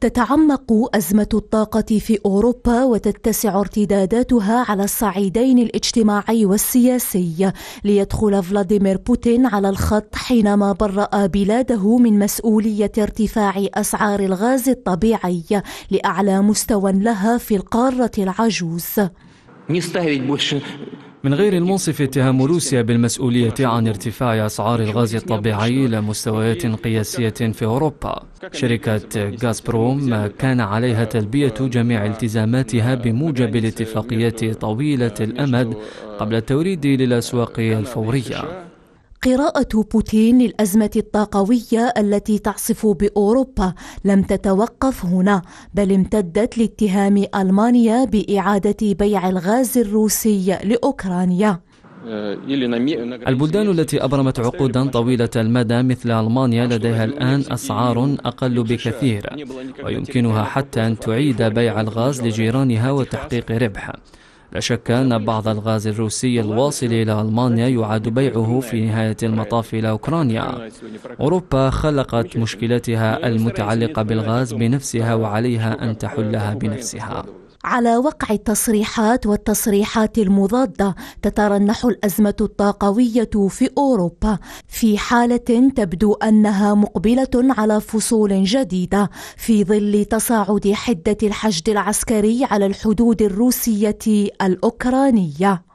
تتعمق أزمة الطاقة في أوروبا وتتسع ارتداداتها على الصعيدين الاجتماعي والسياسي ليدخل فلاديمير بوتين على الخط حينما برأ بلاده من مسؤولية ارتفاع أسعار الغاز الطبيعي لأعلى مستوى لها في القارة العجوز. من غير المنصف اتهام روسيا بالمسؤولية عن ارتفاع أسعار الغاز الطبيعي إلى مستويات قياسية في أوروبا شركة غازبروم كان عليها تلبية جميع التزاماتها بموجب الاتفاقيات طويلة الأمد قبل التوريد للأسواق الفورية قراءة بوتين للأزمة الطاقوية التي تعصف بأوروبا لم تتوقف هنا بل امتدت لاتهام ألمانيا بإعادة بيع الغاز الروسي لأوكرانيا البلدان التي أبرمت عقودا طويلة المدى مثل ألمانيا لديها الآن أسعار أقل بكثير ويمكنها حتى أن تعيد بيع الغاز لجيرانها وتحقيق ربح لا شك أن بعض الغاز الروسي الواصل إلى ألمانيا يعاد بيعه في نهاية المطاف إلى أوكرانيا أوروبا خلقت مشكلتها المتعلقة بالغاز بنفسها وعليها أن تحلها بنفسها على وقع التصريحات والتصريحات المضادة تترنح الأزمة الطاقوية في أوروبا في حالة تبدو أنها مقبلة على فصول جديدة في ظل تصاعد حدة الحشد العسكري على الحدود الروسية الأوكرانية